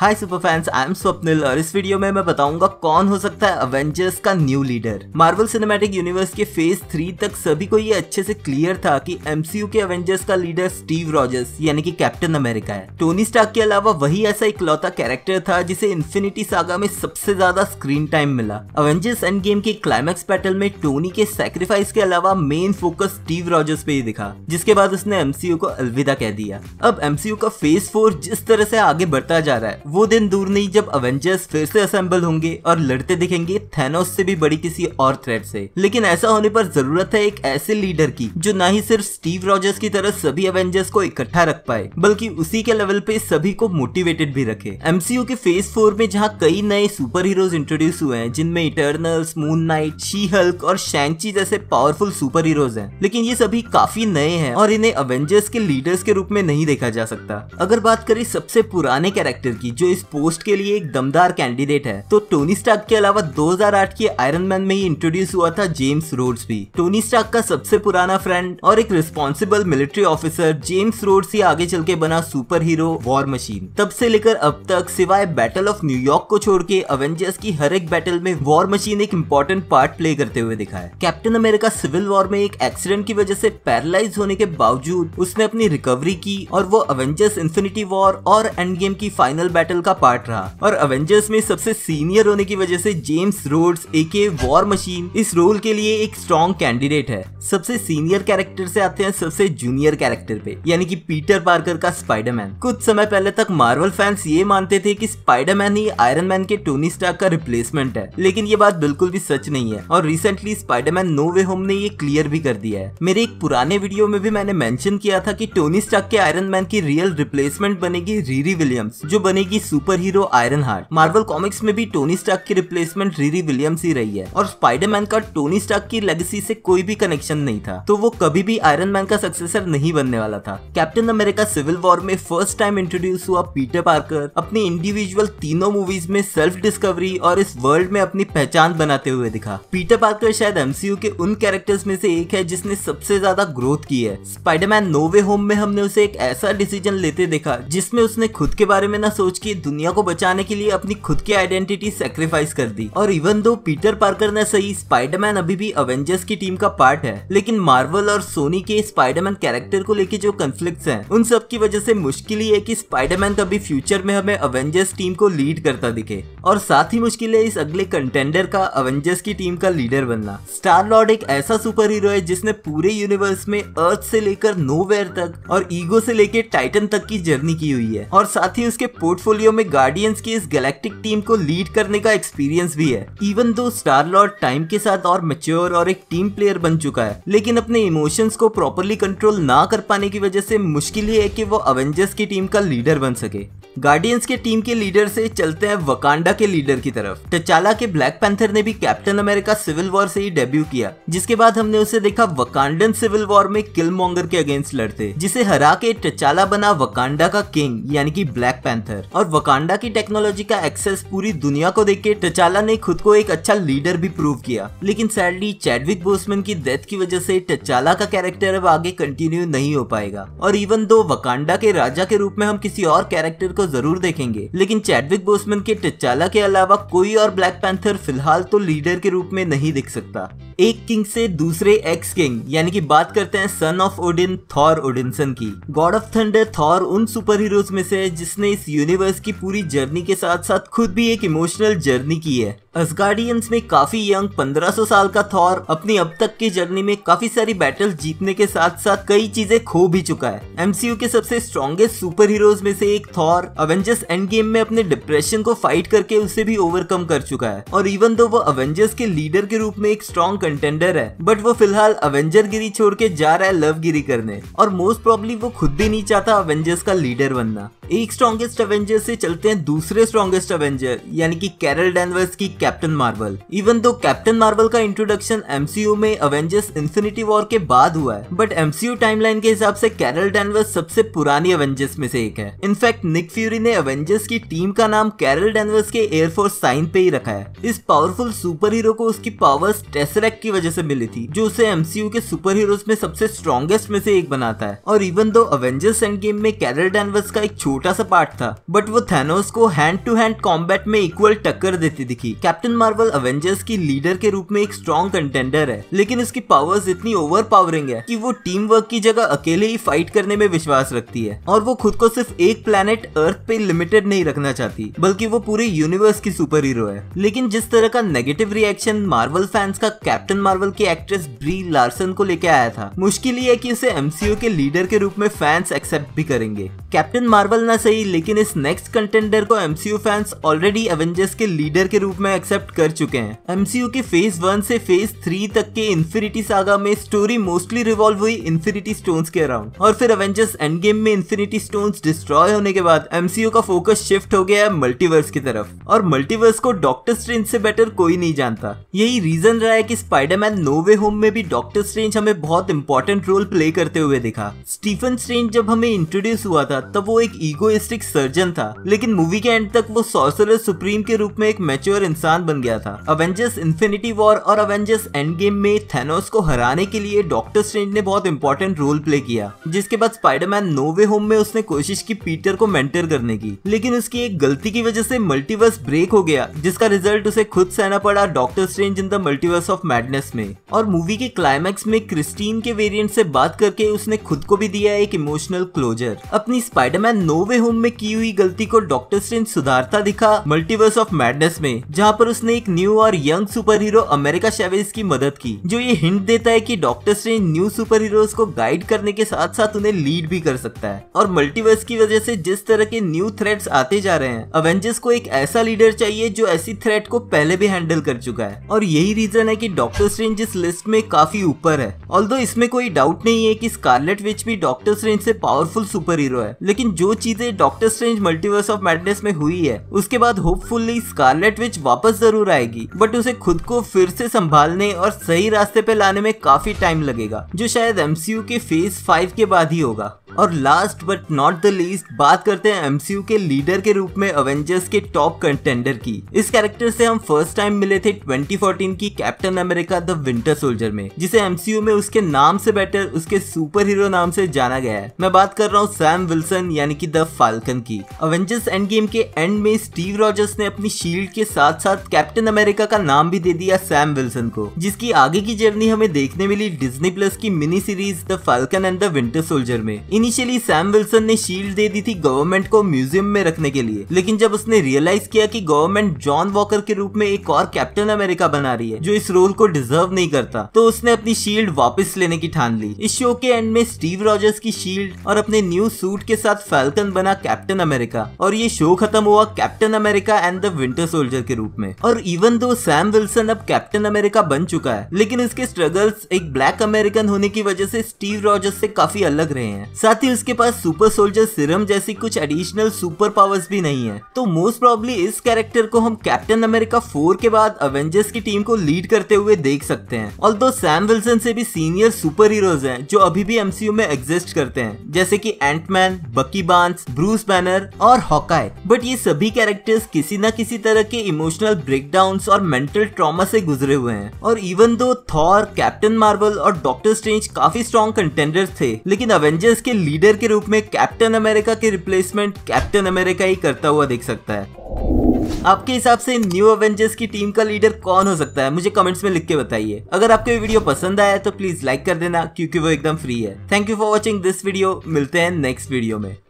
hi super fans I am Swapnil और इस video में मैं बताऊंगा कौन हो सकता है अवेंजर्स का new leader Marvel Cinematic Universe के फेज थ्री तक सभी को ये अच्छे से क्लियर था कि एमसीयू के अवेंजर्स का लीडर स्टीव रॉजर्स यानी कि कैप्टन अमेरिका है टोनी स्टार्क के अलावा वही ऐसा इकलौता कैरेक्टर था जिसे इन्फिनिटी सागा में सबसे ज्यादा स्क्रीन टाइम मिला अवेंजर्स एंड गेम के क्लाइमैक्स बैटल में टोनी के सेक्रीफाइस के अलावा मेन फोकस स्टीव रॉजर्स पे ही दिखा जिसके बाद उसने एमसीयू को अलविदा कह दिया अब एमसीयू का फेज फोर जिस तरह से आगे बढ़ता जा रहा है वो दिन दूर नहीं जब अवेंजर्स फिर से असेंबल होंगे और लड़ते दिखेंगे थेनोस से भी बड़ी किसी और थ्रेट से लेकिन ऐसा होने पर जरूरत है एक ऐसे लीडर की जो ना ही सिर्फ स्टीव रॉजर्स की तरह सभी अवेंजर्स को इकट्ठा रख पाए बल्कि उसी के लेवल पे सभी को मोटिवेटेड भी रखे एमसीयू के फेज फोर में जहाँ कई नए सुपर हीरोज इंट्रोड्यूस हुए हैं जिनमें Eternals Moon Knight She Hulk और शैंची जैसे पावरफुल सुपर हीरोज हैं लेकिन ये सभी काफी नए हैं और इन्हें अवेंजर्स के लीडर्स के रूप में नहीं देखा जा सकता अगर बात करें सबसे पुराने कैरेक्टर की जो इस पोस्ट के लिए एक दमदार कैंडिडेट है तो टोनी स्टाक के अलावा 2008 के आयरन मैन में ही इंट्रोड्यूस हुआ था जेम्स रोड्स भी टोनी स्टाक का सबसे पुराना फ्रेंड और एक responsible military officer James Rhodes ही आगे चल के बना सुपर हीरो वॉर मशीन तब से लेकर अब तक सिवाय बैटल ऑफ न्यूयॉर्क को छोड़ के अवेंजर्स की हर एक बैटल में वॉर मशीन एक इम्पोर्टेंट पार्ट प्ले करते हुए दिखा है कैप्टन अमेरिका सिविल वॉर में एक एक्सीडेंट की वजह से पैरालाइज होने के बावजूद उसने अपनी रिकवरी की और वो अवेंजर्स इन्फिनिटी वॉर और एंड गेम की फाइनल बैटल बैटल का पार्ट रहा और अवेंजर्स में सबसे सीनियर होने की वजह से जेम्स रोड्स के वॉर मशीन इस रोल के लिए एक स्ट्रॉन्ग कैंडिडेट है सबसे सीनियर कैरेक्टर से आते हैं सबसे जूनियर कैरेक्टर पे यानी कि पीटर पार्कर का स्पाइडरमैन कुछ समय पहले तक मार्वल फैंस ये मानते थे कि स्पाइडरमैन ही आयरन मैन के टोनी स्टार का रिप्लेसमेंट है लेकिन ये बात बिल्कुल भी सच नहीं है और recently Spiderman no way home ने ये क्लियर भी कर दिया है मेरे एक पुराने वीडियो में भी मैंने मेंशन किया था कि टोनी स्टार्क के आयरन मैन की रियल रिप्लेसमेंट बनेगी रीरी विलियम्स जो बनेगी की super hero Iron Heart Marvel comics में भी टोनी स्टार्क की रिप्लेसमेंट रीरी विलियम्स ही रही है और स्पाइडरमैन का टोनी स्टार्क की लेगेसी से कोई भी कनेक्शन नहीं था तो वो कभी भी आयरन मैन का सक्सेसर नहीं बनने वाला था कैप्टन अमेरिका सिविल वॉर में फर्स्ट टाइम इंट्रोड्यूस हुआ पीटर पार्कर अपनी इंडिविजुअल तीनों मूवीज में सेल्फ डिस्कवरी और इस वर्ल्ड में अपनी पहचान बनाते हुए दिखा पीटर पार्कर शायद एमसीयू के उन कैरेक्टर्स में से एक है जिसने सबसे ज्यादा ग्रोथ की है स्पाइडरमैन नोवे होम में हमने उसे एक ऐसा डिसीजन लेते देखा जिसमें उसने खुद के बारे में ना सोच की दुनिया को बचाने के लिए अपनी खुद की आइडेंटिटी सेक्रीफाइस कर दी और इवन दो पीटर पार्कर ने सही स्पाइडरमैन अभी भी अवेंजर्स की टीम का पार्ट है लेकिन मार्वल और सोनी के स्पाइडरमैन कैरेक्टर को लेके जो कंफ्लिक्ट है उन सब की वजह से मुश्किल ही है की स्पाइडरमैन कभी फ्यूचर में हमें अवेंजर्स टीम को लीड करता दिखे और साथ ही मुश्किल है इस अगले कंटेंडर का अवेंजर्स की टीम का लीडर बनना स्टार लॉर्ड एक ऐसा सुपर हीरो है जिसने पूरे यूनिवर्स में अर्थ से लेकर नोवेयर तक और ईगो से लेकर टाइटन तक की जर्नी की हुई है और साथ ही उसके पोर्टफोलियो पोर्टफोलियो में गार्डियंस की इस गैलेक्टिक टीम को लीड करने का एक्सपीरियंस भी है even though star Lord time के साथ और मेच्योर और एक टीम प्लेयर बन चुका है लेकिन अपने इमोशंस को प्रॉपरली कंट्रोल ना कर पाने की वजह से मुश्किल ही है कि वो अवेंजर्स की टीम का लीडर बन सके गार्डियंस के टीम के लीडर से चलते हैं वकांडा के लीडर की तरफ टचाला के ब्लैक पैंथर ने भी कैप्टन अमेरिका सिविल वॉर से ही डेब्यू किया जिसके बाद हमने उसे देखा वकांडन सिविल वॉर में किल किलमोंगर के अगेंस्ट लड़ते जिसे हरा के टचाला बना वकांडा का किंग यानी कि ब्लैक पैंथर और और वकांडा की टेक्नोलॉजी का एक्सेस पूरी दुनिया को देख के टचाला ने खुद को एक अच्छा लीडर भी प्रूव किया लेकिन सैडली चैडविक बोसमैन की डेथ की वजह से टचाला का कैरेक्टर अब आगे कंटिन्यू नहीं हो पाएगा और इवन दो वकांडा के राजा के रूप में हम किसी और कैरेक्टर को जरूर देखेंगे लेकिन चैडविक बोसमैन के टचाला के अलावा कोई और ब्लैक पैंथर फिलहाल तो लीडर के रूप में नहीं दिख सकता एक किंग से दूसरे एक्स किंग यानी कि बात करते हैं son of Odin Thor Odinson की गॉड ऑफ थंडर थॉर उन सुपर हीरोज में से है जिसने इस यूनिवर्स यूनिवर्स की पूरी जर्नी के साथ साथ खुद भी एक इमोशनल जर्नी की है असगार्डियंस में काफी यंग 1500 साल का थॉर अपनी अब तक की जर्नी में काफी सारी बैटल जीतने के साथ साथ कई चीजें खो भी चुका है एमसीयू के सबसे स्ट्रॉन्गेस्ट सुपर हीरोज में से एक थॉर अवेंजर्स एंड गेम में अपने डिप्रेशन को फाइट करके उसे भी ओवरकम कर चुका है और इवन दो वो अवेंजर्स के लीडर के रूप में एक स्ट्रॉन्ग कंटेंडर है बट वो फिलहाल अवेंजर गिरी छोड़ के जा रहा है लव गिरी करने और मोस्ट प्रॉब्ली वो खुद भी नहीं चाहता अवेंजर्स का लीडर बनना एक स्ट्रॉन्गेस्ट एवेंजर से चलते हैं दूसरे स्ट्रॉन्गेस्ट एवेंजर यानी कि कैरल डेनवर्स की Captain Marvel even though Captain Marvel का इंट्रोडक्शन एमसीयू में अवेंजर्स इंफिनिटी वॉर के बाद हुआ है बट एमसीयू टाइमलाइन के हिसाब से कैरल डेनवर्स सबसे पुरानी अवेंजर्स में से एक है इनफैक्ट निक फ्यूरी ने अवेंजर्स की टीम का नाम कैरल डेनवर्स के एयरफोर्स साइन पे ही रखा है इस पावरफुल सुपर हीरो को उसकी पावर्स टेसरेक की वजह से मिली थी जो उसे एमसीयू के सुपर हीरोज में सबसे स्ट्रॉन्गेस्ट में से एक बनाता है और even though Avengers Endgame में कैरल डेनवर्स का एक छोटा सा पार्ट था बट वो थेनोस को हैंड टू हैंड कॉम्बैट में इक्वल टक्कर देती दिखी कैप्टन मार्वल अवेंजर्स की लीडर के रूप में एक स्ट्रॉन्ग कंटेंडर है लेकिन इसकी पावर्स इतनी ओवर पावरिंग है कि वो टीम वर्क की जगह अकेले ही फाइट करने में विश्वास रखती है और वो खुद को सिर्फ एक प्लेनेट अर्थ पे लिमिटेड नहीं रखना चाहती बल्कि वो पूरे यूनिवर्स की सुपर हीरो है लेकिन जिस तरह का नेगेटिव रिएक्शन मार्वल फैंस का कैप्टन मार्वल की एक्ट्रेस ब्री लार्सन को लेके आया था मुश्किल ये है कि उसे एमसीयू के लीडर के रूप में फैंस एक्सेप्ट भी करेंगे कैप्टन मार्वल ना सही लेकिन इस नेक्स्ट कंटेंडर को एमसीयू फैंस ऑलरेडी एवेंजर्स के लीडर के रूप में एक्सेप्ट कर चुके हैं एमसीयू के फेज वन से फेज थ्री तक के इन्फिनिटी सागा में स्टोरी मोस्टली रिवॉल्व हुई इन्फिनिटी स्टोन्स के अराउंड और फिर एवेंजर्स एंड गेम में इन्फिनिटी स्टोन डिस्ट्रॉय होने के बाद एमसीयू का फोकस शिफ्ट हो गया है मल्टीवर्स की तरफ और मल्टीवर्स को डॉक्टर स्ट्रेंज से बेटर कोई नहीं जानता यही रीजन रहा है की स्पाइडरमैन नो वे होम में भी डॉक्टर स्ट्रेंज हमें बहुत इंपॉर्टेंट रोल प्ले करते हुए दिखा स्टीफन स्ट्रेंज जब हमें इंट्रोड्यूस हुआ था तब वो एक ईगोइस्टिक सर्जन था लेकिन मूवी के एंड तक वो सोर्सर सुप्रीम के रूप में एक मेच्योर इंसान बन गया था अवेंजर्स इन्फिनिटी वॉर और अवेंजर्स एंड गेम में थेनोस को हराने के लिए डॉक्टर स्ट्रेंज ने बहुत इंपॉर्टेंट रोल प्ले किया जिसके बाद स्पाइडरमैन नो वे होम में उसने कोशिश की पीटर को मेंटर करने की लेकिन उसकी एक गलती की वजह से मल्टीवर्स ब्रेक हो गया जिसका रिजल्ट उसे खुद सहना पड़ा Doctor Strange in the Multiverse of Madness में और मूवी के क्लाइमैक्स में क्रिस्टीन के वेरियंट से बात करके उसने खुद को भी दिया एक इमोशनल क्लोजर अपनी स्पाइडरमैन नो वे होम में की हुई गलती को डॉक्टर स्ट्रेंज सुधारता दिखा मल्टीवर्स ऑफ मैडनेस में जहाँ पर उसने एक न्यू और young super hero America Chavez की मदद की जो ये हिंट देता है की Doctor Strange new super hero को गाइड करने के साथ साथ उन्हें लीड भी कर सकता है और मल्टीवर्स की वजह से जिस तरह के न्यू थ्रेट्स आते जा रहे हैं अवेंजर्स को एक ऐसा लीडर चाहिए जो ऐसी थ्रेट को पहले भी हैंडल कर चुका है और यही रीजन है कि डॉक्टर स्ट्रेंज इस लिस्ट में काफी ऊपर है ऑल्दो इसमें कोई डाउट नहीं है कि स्कारलेट विच भी डॉक्टर स्ट्रेंज से पावरफुल सुपर हीरो है है लेकिन जो चीजें Doctor Strange Multiverse of Madness में हुई है उसके बाद होपफुली स्कारलेट विच वापस जरूर आएगी बट उसे खुद को फिर से संभालने और सही रास्ते पे लाने में काफी टाइम लगेगा जो शायद एमसीयू के फेज फाइव के बाद ही होगा और last but not the least बात करते हैं एमसीयू के लीडर के रूप में अवेंजर्स के टॉप कंटेंडर की इस कैरेक्टर से हम फर्स्ट टाइम मिले थे 2014 की Captain America the Winter Soldier में जिसे एमसीयू में उसके नाम से बेटर उसके सुपर हीरो नाम से जाना गया है मैं बात कर रहा हूँ सैम विल्सन यानी की द फाल्कन की अवेंजर्स एंड गेम के एंड में स्टीव रॉजर्स ने अपनी शील्ड के साथ साथ कैप्टन अमेरिका का नाम भी दे दिया सैम विल्सन को जिसकी आगे की जर्नी हमें देखने मिली डिज्नी प्लस की mini series the Falcon and the Winter Soldier में इन इनिशियली सैम विल्सन ने शील्ड दे दी थी गवर्नमेंट को म्यूजियम में रखने के लिए लेकिन जब उसने रियलाइज किया कि गवर्नमेंट जॉन वॉकर के रूप में एक और कैप्टन अमेरिका बना रही है जो इस रोल को डिजर्व नहीं करता तो उसने अपनी शील्ड वापस लेने की ठान ली इस शो के एंड में स्टीव रॉजर्स की शील्ड और अपने न्यू सूट के साथ फैल्कन बना कैप्टन अमेरिका और ये शो खत्म हुआ Captain America and the Winter Soldier के रूप में और इवन दो सैम विल्सन अब कैप्टन अमेरिका बन चुका है लेकिन उसके स्ट्रगल्स एक ब्लैक अमेरिकन होने की वजह से स्टीव रॉजर्स से काफी अलग रहे हैं साथ साथ ही उसके पास सुपर सोल्जर सिरम जैसी कुछ एडिशनल सुपर पावर्स भी नहीं है तो मोस्ट प्रॉब्ली इस कैरेक्टर को हम कैप्टन अमेरिका फोर के बाद अवेंजर्स की टीम को लीड करते हुए देख सकते हैं और दो सैम विल्सन से भी सीनियर सुपर हीरोज हैं जो अभी भी एमसीयू में एग्जिस्ट करते हैं जैसे की Antman Bucky Barnes Bruce Banner और हॉकाई बट ये सभी कैरेक्टर्स किसी न किसी तरह के इमोशनल ब्रेकडाउन और मेंटल ट्रामा से गुजरे हुए हैं और even though Thor Captain Marvel और डॉक्टर स्ट्रेंज काफी स्ट्रॉन्ग कंटेंडर थे लेकिन अवेंजर्स के लीडर के रूप में कैप्टन अमेरिका के रिप्लेसमेंट कैप्टन अमेरिका ही करता हुआ देख सकता है आपके हिसाब से न्यू एवेंजर्स की टीम का लीडर कौन हो सकता है मुझे कमेंट्स में लिख के बताइए अगर आपको ये वीडियो पसंद आया तो प्लीज लाइक कर देना क्योंकि वो एकदम फ्री है thank you for watching this video मिलते हैं नेक्स्ट वीडियो में